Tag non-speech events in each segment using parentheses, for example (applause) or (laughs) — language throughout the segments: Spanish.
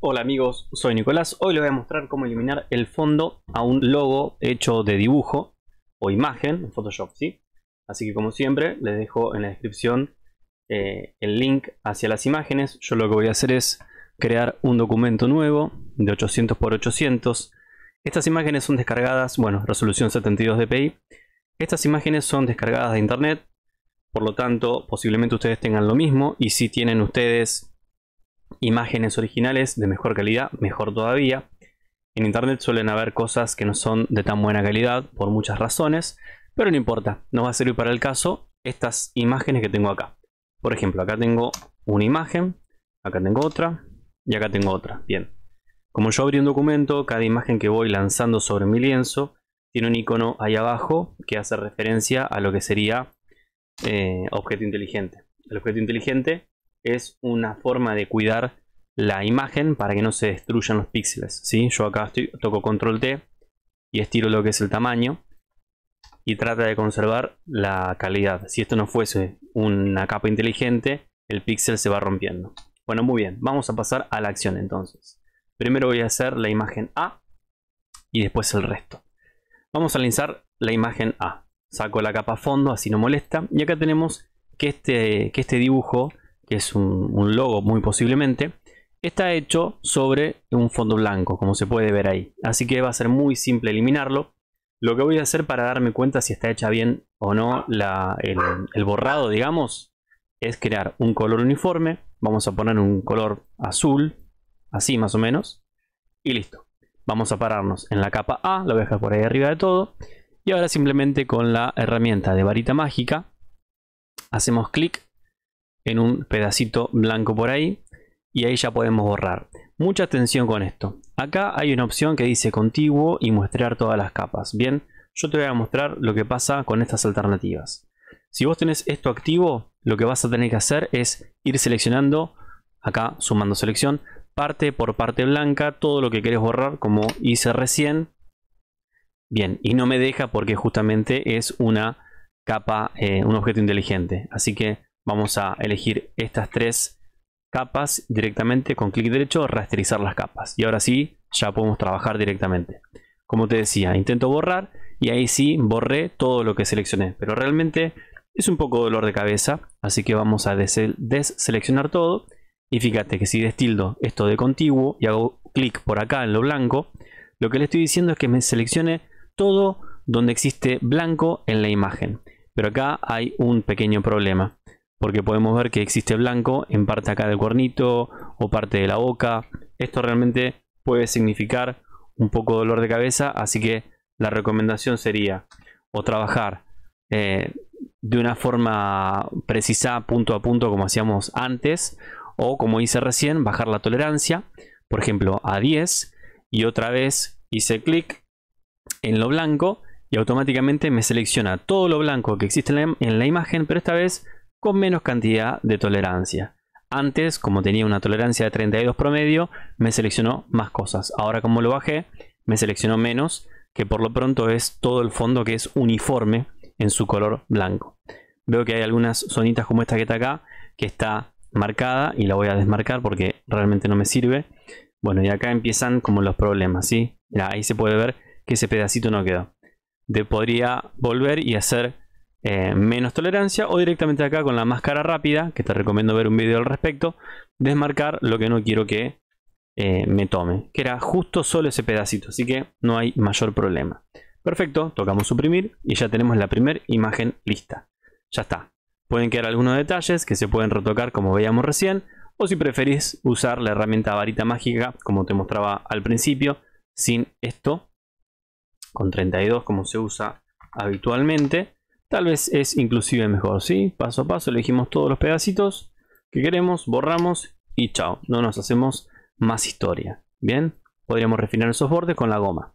Hola amigos, soy Nicolás. Hoy les voy a mostrar cómo eliminar el fondo a un logo hecho de dibujo o imagen en Photoshop, ¿sí? Así que como siempre, les dejo en la descripción eh, el link hacia las imágenes. Yo lo que voy a hacer es crear un documento nuevo de 800x800. Estas imágenes son descargadas, bueno, resolución 72 dpi. Estas imágenes son descargadas de internet, por lo tanto, posiblemente ustedes tengan lo mismo y si tienen ustedes imágenes originales de mejor calidad, mejor todavía. En internet suelen haber cosas que no son de tan buena calidad por muchas razones, pero no importa, nos va a servir para el caso estas imágenes que tengo acá. Por ejemplo, acá tengo una imagen, acá tengo otra y acá tengo otra. Bien, como yo abrí un documento, cada imagen que voy lanzando sobre mi lienzo tiene un icono ahí abajo que hace referencia a lo que sería eh, objeto inteligente. El objeto inteligente es una forma de cuidar la imagen para que no se destruyan los píxeles. ¿sí? Yo acá toco control T y estiro lo que es el tamaño y trata de conservar la calidad. Si esto no fuese una capa inteligente, el píxel se va rompiendo. Bueno, muy bien, vamos a pasar a la acción entonces. Primero voy a hacer la imagen A y después el resto. Vamos a lanzar la imagen A. Saco la capa fondo, así no molesta. Y acá tenemos que este, que este dibujo que es un, logo muy posiblemente, está hecho sobre un fondo blanco, como se puede ver ahí. Así que va a ser muy simple eliminarlo. Lo que voy a hacer para darme cuenta si está hecha bien o no el, borrado, digamos, es crear un color uniforme. Vamos a poner un color azul, así más o menos. Y listo. Vamos a pararnos en la capa A, la voy a dejar por ahí arriba de todo. Y ahora simplemente con la herramienta de varita mágica, hacemos clic en un pedacito blanco por ahí y ahí ya podemos borrar. Mucha atención con esto. Acá hay una opción que dice contiguo y mostrar todas las capas. Bien, yo te voy a mostrar lo que pasa con estas alternativas. Si vos tenés esto activo, lo que vas a tener que hacer es ir seleccionando, acá sumando selección, parte por parte blanca, todo lo que querés borrar como hice recién. Bien, y no me deja porque justamente es una capa, eh, un objeto inteligente. Así que Vamos a elegir estas tres capas directamente con clic derecho, rasterizar las capas. Y ahora sí, ya podemos trabajar directamente. Como te decía, intento borrar y ahí sí borré todo lo que seleccioné. Pero realmente es un poco dolor de cabeza, así que vamos a deseleccionar todo. Y fíjate que si destildo esto de contiguo y hago clic por acá en lo blanco, lo que le estoy diciendo es que me seleccione todo donde existe blanco en la imagen. Pero acá hay un pequeño problema porque podemos ver que existe blanco en parte acá del cuernito o parte de la boca. Esto realmente puede significar un poco dolor de cabeza, así que la recomendación sería o trabajar eh, de una forma precisa, punto a punto, como hacíamos antes, o como hice recién, bajar la tolerancia, por ejemplo, a 10, y otra vez hice clic en lo blanco y automáticamente me selecciona todo lo blanco que existe en la imagen, pero esta vez con menos cantidad de tolerancia. Antes, como tenía una tolerancia de 32 promedio, me seleccionó más cosas. Ahora como lo bajé, me seleccionó menos, que por lo pronto es todo el fondo que es uniforme en su color blanco. Veo que hay algunas zonitas como esta que está acá, que está marcada y la voy a desmarcar porque realmente no me sirve. Bueno, y acá empiezan como los problemas, ¿sí? ahí se puede ver que ese pedacito no quedó. Te podría volver y hacer eh, menos tolerancia o directamente acá con la máscara rápida, que te recomiendo ver un video al respecto, desmarcar lo que no quiero que eh, me tome, que era justo solo ese pedacito, así que no hay mayor problema. Perfecto, tocamos suprimir y ya tenemos la primera imagen lista. Ya está. Pueden quedar algunos detalles que se pueden retocar como veíamos recién, o si preferís usar la herramienta varita mágica, como te mostraba al principio, sin esto, con 32 como se usa habitualmente, Tal vez es inclusive mejor, ¿sí? Paso a paso elegimos todos los pedacitos que queremos, borramos y chao. No nos hacemos más historia, ¿bien? Podríamos refinar esos bordes con la goma.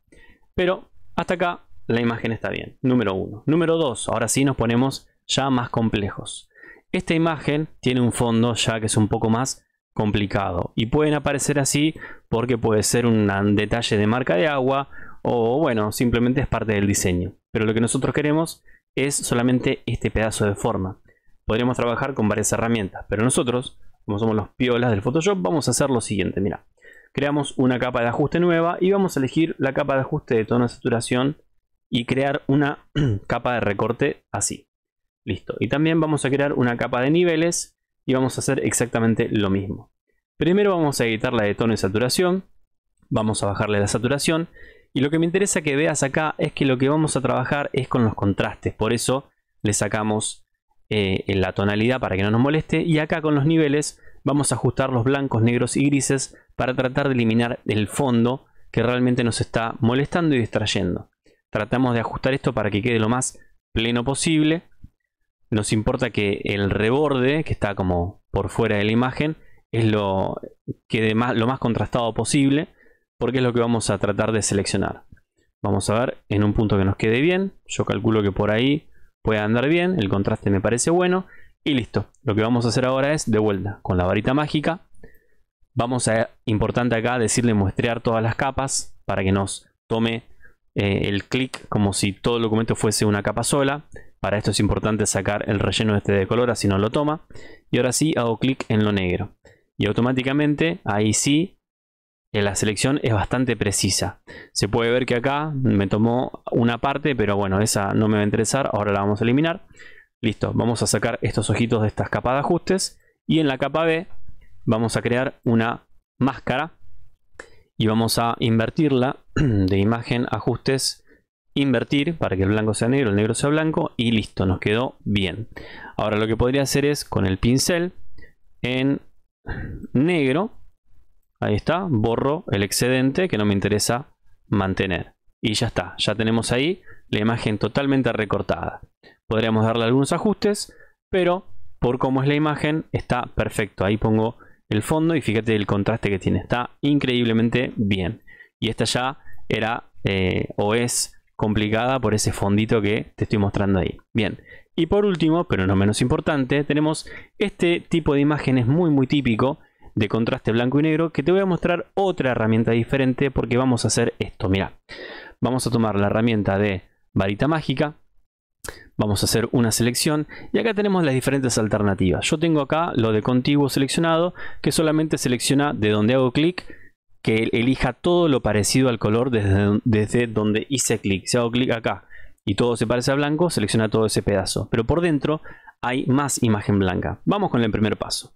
Pero hasta acá la imagen está bien, número uno. Número dos, ahora sí nos ponemos ya más complejos. Esta imagen tiene un fondo ya que es un poco más complicado y pueden aparecer así porque puede ser un detalle de marca de agua o bueno, simplemente es parte del diseño. Pero lo que nosotros queremos es solamente este pedazo de forma. Podríamos trabajar con varias herramientas, pero nosotros, como somos los piolas del Photoshop, vamos a hacer lo siguiente, mira. Creamos una capa de ajuste nueva y vamos a elegir la capa de ajuste de tono y saturación y crear una (clears throat) capa de recorte así. Listo. Y también vamos a crear una capa de niveles y vamos a hacer exactamente lo mismo. Primero vamos a editar la de tono y saturación. Vamos a bajarle la saturación y lo que me interesa que veas acá es que lo que vamos a trabajar es con los contrastes. Por eso le sacamos eh, la tonalidad para que no nos moleste. Y acá con los niveles vamos a ajustar los blancos, negros y grises para tratar de eliminar el fondo que realmente nos está molestando y distrayendo. Tratamos de ajustar esto para que quede lo más pleno posible. Nos importa que el reborde, que está como por fuera de la imagen, es quede lo más contrastado posible porque es lo que vamos a tratar de seleccionar. Vamos a ver en un punto que nos quede bien. Yo calculo que por ahí puede andar bien, el contraste me parece bueno. Y listo, lo que vamos a hacer ahora es, de vuelta, con la varita mágica, vamos a, importante acá, decirle muestrear todas las capas para que nos tome eh, el clic como si todo el documento fuese una capa sola. Para esto es importante sacar el relleno este de color, así no lo toma. Y ahora sí hago clic en lo negro. Y automáticamente, ahí sí, eh, la selección es bastante precisa. Se puede ver que acá me tomó una parte, pero bueno, esa no me va a interesar, ahora la vamos a eliminar. Listo, vamos a sacar estos ojitos de estas capas de ajustes y en la capa B vamos a crear una máscara y vamos a invertirla (clears throat) de imagen, ajustes, invertir para que el blanco sea negro, el negro sea blanco y listo, nos quedó bien. Ahora lo que podría hacer es con el pincel en negro Ahí está, borro el excedente que no me interesa mantener. Y ya está, ya tenemos ahí la imagen totalmente recortada. Podríamos darle algunos ajustes, pero por cómo es la imagen está perfecto. Ahí pongo el fondo y fíjate el contraste que tiene. Está increíblemente bien. Y esta ya era eh, o es complicada por ese fondito que te estoy mostrando ahí. Bien, y por último, pero no menos importante, tenemos este tipo de imágenes muy muy típico de contraste blanco y negro que te voy a mostrar otra herramienta diferente porque vamos a hacer esto, mira vamos a tomar la herramienta de varita mágica vamos a hacer una selección y acá tenemos las diferentes alternativas yo tengo acá lo de contiguo seleccionado que solamente selecciona de donde hago clic que elija todo lo parecido al color desde, desde donde hice clic si hago clic acá y todo se parece a blanco selecciona todo ese pedazo pero por dentro hay más imagen blanca vamos con el primer paso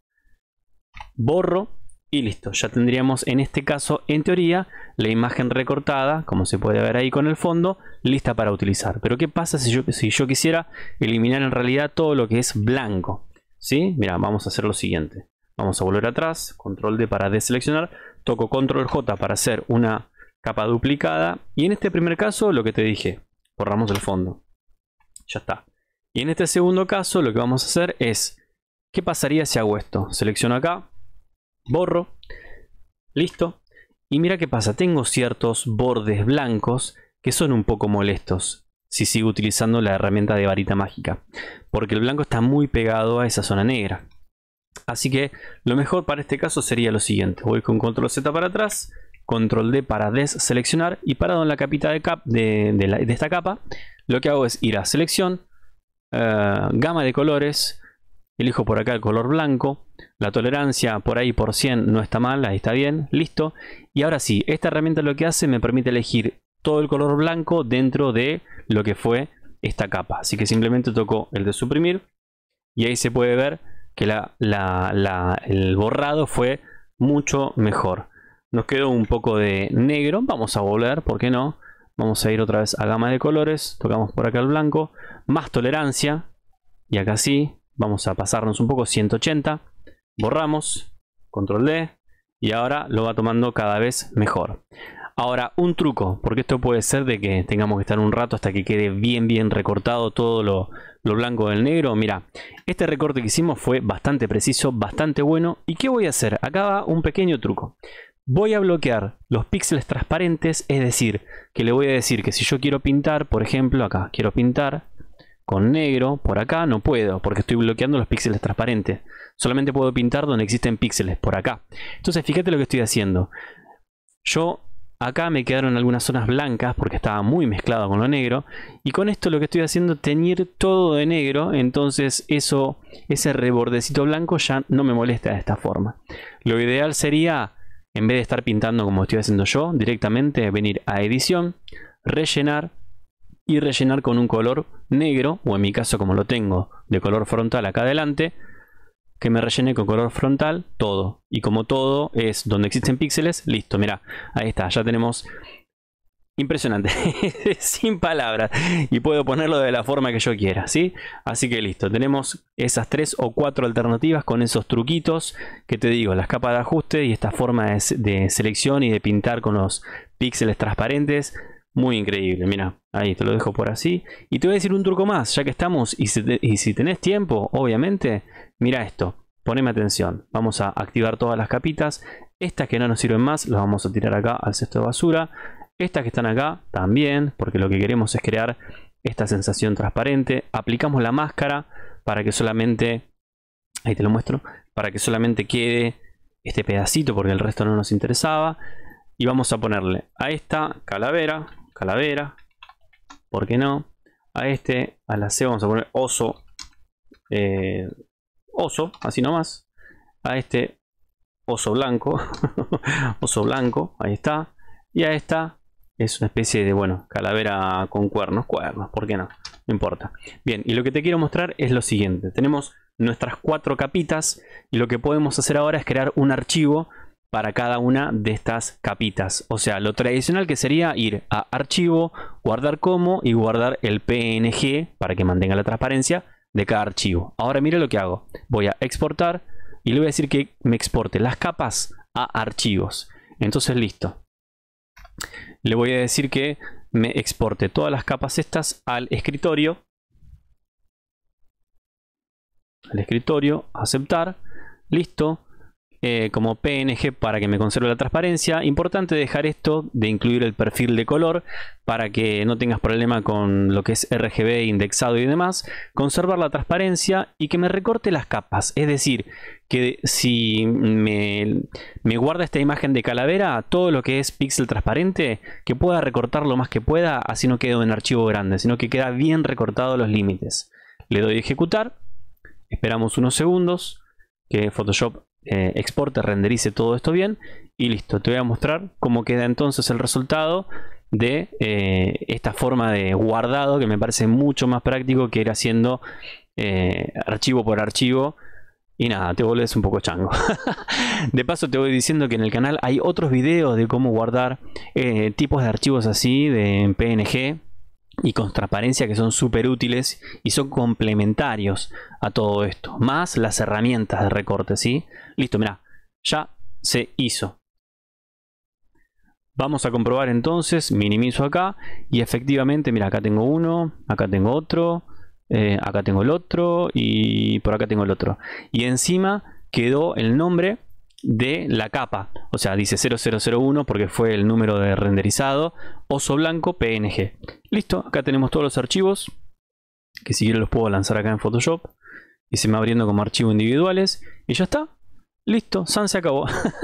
borro y listo. Ya tendríamos en este caso, en teoría, la imagen recortada, como se puede ver ahí con el fondo, lista para utilizar. Pero ¿qué pasa si yo, si yo quisiera eliminar en realidad todo lo que es blanco? ¿Sí? Mira, vamos a hacer lo siguiente. Vamos a volver atrás, control D para deseleccionar, toco control J para hacer una capa duplicada y en este primer caso lo que te dije, borramos el fondo. Ya está. Y en este segundo caso lo que vamos a hacer es ¿Qué pasaría si hago esto? Selecciono acá, borro, listo. Y mira qué pasa, tengo ciertos bordes blancos que son un poco molestos si sigo utilizando la herramienta de varita mágica, porque el blanco está muy pegado a esa zona negra. Así que lo mejor para este caso sería lo siguiente, voy con control Z para atrás, control D para deseleccionar y parado en la capita de, de, esta capa, lo que hago es ir a selección, eh, gama de colores, elijo por acá el color blanco, la tolerancia por ahí por 100 no está mal, ahí está bien, listo. Y ahora sí, esta herramienta lo que hace me permite elegir todo el color blanco dentro de lo que fue esta capa. Así que simplemente toco el de suprimir y ahí se puede ver que la, el borrado fue mucho mejor. Nos quedó un poco de negro, vamos a volver, ¿por qué no? Vamos a ir otra vez a gama de colores, tocamos por acá el blanco, más tolerancia, y acá sí, Vamos a pasarnos un poco, 180. Borramos, control D. Y ahora lo va tomando cada vez mejor. Ahora, un truco, porque esto puede ser de que tengamos que estar un rato hasta que quede bien, bien recortado todo lo, blanco del negro. Mira, este recorte que hicimos fue bastante preciso, bastante bueno. ¿Y qué voy a hacer? Acá va un pequeño truco voy a bloquear los píxeles transparentes, es decir, que le voy a decir que si yo quiero pintar, por ejemplo, acá quiero pintar, con negro por acá no puedo porque estoy bloqueando los píxeles transparentes. Solamente puedo pintar donde existen píxeles, por acá. Entonces fíjate lo que estoy haciendo. Yo acá me quedaron algunas zonas blancas porque estaba muy mezclado con lo negro. Y con esto lo que estoy haciendo es teñir todo de negro. Entonces eso, ese rebordecito blanco ya no me molesta de esta forma. Lo ideal sería, en vez de estar pintando como estoy haciendo yo, directamente venir a edición, rellenar y rellenar con un color negro, o en mi caso como lo tengo de color frontal acá adelante, que me rellene con color frontal todo. Y como todo es donde existen píxeles, listo, mira ahí está, ya tenemos... Impresionante, (laughs) sin palabras. Y puedo ponerlo de la forma que yo quiera, ¿sí? Así que listo, tenemos esas tres o cuatro alternativas con esos truquitos que te digo, las capas de ajuste y esta forma de selección y de pintar con los píxeles transparentes muy increíble, mira, ahí te lo dejo por así. Y te voy a decir un truco más, ya que estamos, y si, tenés tiempo, obviamente, mira esto, poneme atención. Vamos a activar todas las capitas, estas que no nos sirven más, las vamos a tirar acá al cesto de basura. Estas que están acá también, porque lo que queremos es crear esta sensación transparente. Aplicamos la máscara para que solamente, ahí te lo muestro, para que solamente quede este pedacito porque el resto no nos interesaba. Y vamos a ponerle a esta calavera, calavera. ¿Por qué no? A este, a la C vamos a poner oso. Eh, oso, así nomás. A este, oso blanco. (laughs) oso blanco, ahí está. Y a esta es una especie de, bueno, calavera con cuernos. Cuernos, ¿por qué no? No importa. Bien, y lo que te quiero mostrar es lo siguiente. Tenemos nuestras cuatro capitas y lo que podemos hacer ahora es crear un archivo para cada una de estas capitas. O sea, lo tradicional que sería ir a archivo, guardar como y guardar el PNG para que mantenga la transparencia de cada archivo. Ahora mire lo que hago. Voy a exportar y le voy a decir que me exporte las capas a archivos. Entonces listo. Le voy a decir que me exporte todas las capas estas al escritorio. Al escritorio, aceptar. Listo. Eh, como PNG para que me conserve la transparencia. Importante dejar esto de incluir el perfil de color para que no tengas problema con lo que es RGB indexado y demás. Conservar la transparencia y que me recorte las capas. Es decir, que si me, guarda esta imagen de calavera, todo lo que es píxel transparente, que pueda recortar lo más que pueda, así no quedo en archivo grande, sino que queda bien recortado los límites. Le doy a ejecutar, esperamos unos segundos que Photoshop eh, exporte, renderice todo esto bien y listo, te voy a mostrar cómo queda entonces el resultado de eh, esta forma de guardado que me parece mucho más práctico que ir haciendo eh, archivo por archivo y nada, te volvés un poco chango. (laughs) de paso te voy diciendo que en el canal hay otros videos de cómo guardar tipos de archivos así de PNG y con transparencia que son súper útiles y son complementarios a todo esto. Más las herramientas de recorte, ¿sí? Listo, mira ya se hizo. Vamos a comprobar entonces, minimizo acá y efectivamente, mira, acá tengo uno, acá tengo otro, eh, acá tengo el otro y por acá tengo el otro. Y encima quedó el nombre de la capa. O sea, dice 0001 porque fue el número de renderizado. Oso blanco PNG. Listo, acá tenemos todos los archivos. Que si quiero los puedo lanzar acá en Photoshop. Y se me va abriendo como archivos individuales. Y ya está. Listo, San se acabó. (laughs)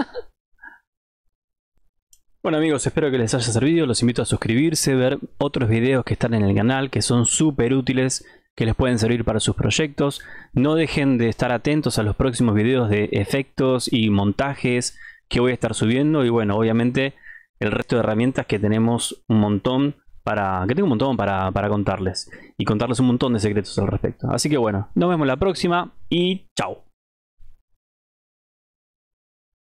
Bueno amigos, espero que les haya servido, los invito a suscribirse, ver otros videos que están en el canal que son súper útiles que les pueden servir para sus proyectos. No dejen de estar atentos a los próximos videos de efectos y montajes que voy a estar subiendo. Y bueno, obviamente el resto de herramientas que tenemos un montón para. que tengo un montón para, para contarles. Y contarles un montón de secretos al respecto. Así que bueno, nos vemos la próxima y chao.